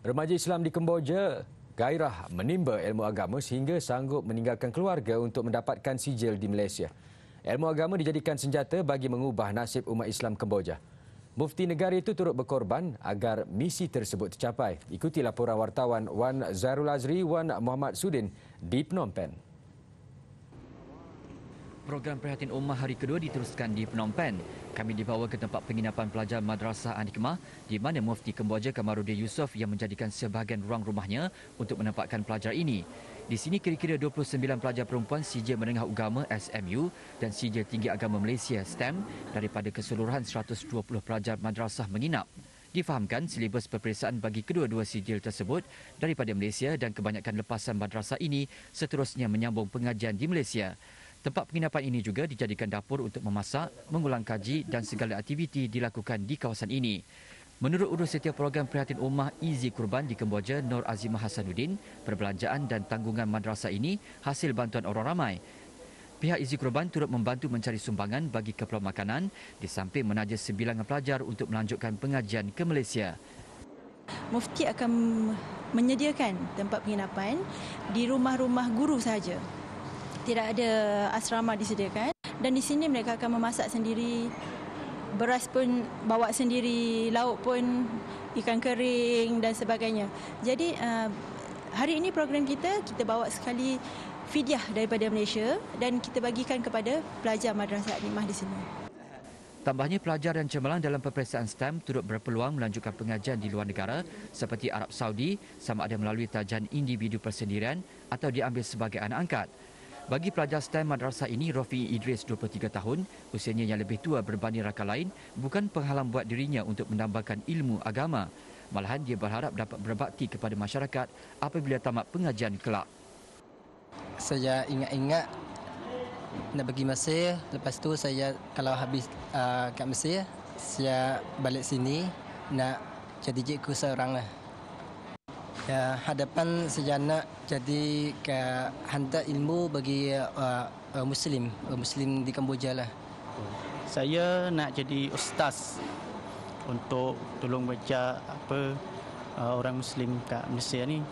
Remaja Islam di Kemboja gairah menimba ilmu agama sehingga sanggup meninggalkan keluarga untuk mendapatkan sijil di Malaysia. Ilmu agama dijadikan senjata bagi mengubah nasib umat Islam Kemboja. Mufti negara itu turut berkorban agar misi tersebut tercapai. Ikuti laporan wartawan Wan Zarul Azri Wan Muhammad Sudin di Penompen program Perhatian Ummah hari kedua diteruskan di Phnom Penh. Kami dibawa ke tempat penginapan pelajar Madrasah Anikmah di mana Mufti Kemboja Kamarudin Yusof yang menjadikan sebahagian ruang rumahnya untuk menempatkan pelajar ini. Di sini kira-kira 29 pelajar perempuan CJ Menengah Agama SMU dan CJ Tinggi Agama Malaysia STEM daripada keseluruhan 120 pelajar madrasah menginap. Difahamkan silibus peperiksaan bagi kedua-dua sijil tersebut daripada Malaysia dan kebanyakan lepasan madrasah ini seterusnya menyambung pengajian di Malaysia. Tempat penginapan ini juga dijadikan dapur untuk memasak, mengulang kaji dan segala aktiviti dilakukan di kawasan ini. Menurut Urus Setia Program Prihatin Ummah Izi Kurban di Kemboja Nur Azimah Hasanuddin, perbelanjaan dan tanggungan madrasah ini hasil bantuan orang ramai. Pihak Izi Kurban turut membantu mencari sumbangan bagi keperluan makanan di samping menaja sebilangan pelajar untuk melanjutkan pengajian ke Malaysia. Mufti akan menyediakan tempat penginapan di rumah-rumah guru saja tidak ada asrama disediakan dan di sini mereka akan memasak sendiri beras pun bawa sendiri lauk pun ikan kering dan sebagainya jadi eh, hari ini program kita kita bawa sekali fidyah daripada Malaysia dan kita bagikan kepada pelajar madrasah nikmah di sini Tambahnya pelajar yang cemerlang dalam peperiksaan STEM turut berpeluang melanjutkan pengajian di luar negara seperti Arab Saudi sama ada melalui tajan individu persendirian atau diambil sebagai anak angkat. Bagi pelajar STEM madrasah ini, Rofi Idris, 23 tahun, usianya yang lebih tua berbanding rakan lain, bukan penghalang buat dirinya untuk menambahkan ilmu agama. Malahan dia berharap dapat berbakti kepada masyarakat apabila tamat pengajian kelak. Saya ingat-ingat nak pergi Mesir. Lepas tu saya kalau habis uh, kat Mesir, saya balik sini nak jadi cikgu seorang lah. Ya, hadapan sejanak jadi ke hantar ilmu bagi uh, uh, Muslim, uh, Muslim di Kamboja lah. Saya nak jadi ustaz untuk tolong baca apa uh, orang Muslim kat Malaysia ni.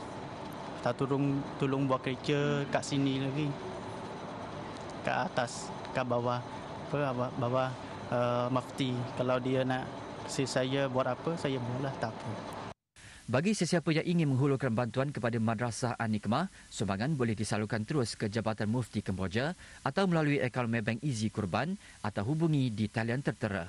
Tak tolong, tolong buat kerja kat sini lagi. Kat atas, kat bawah. Apa, bawah uh, mafti. Kalau dia nak Si saya buat apa, saya buatlah tak apa. Bagi sesiapa yang ingin menghulurkan bantuan kepada Madrasah an sumbangan boleh disalurkan terus ke Jabatan Mufti Kemboja atau melalui akaun Maybank Easy Kurban atau hubungi di talian tertera.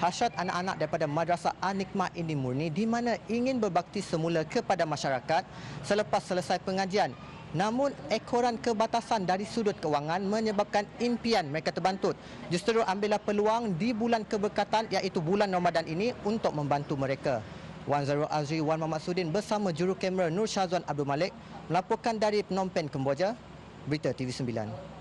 Hasrat anak-anak daripada Madrasah an ini murni di mana ingin berbakti semula kepada masyarakat selepas selesai pengajian. Namun ekoran kebatasan dari sudut kewangan menyebabkan impian mereka terbantut. Justeru ambillah peluang di bulan keberkatan iaitu bulan Ramadan ini untuk membantu mereka. Wan Zarul Azri Wan Mohamad Sudin bersama juru kamera Nur Syazwan Abdul Malik melaporkan dari Phnom Penh, Kemboja. Berita TV9.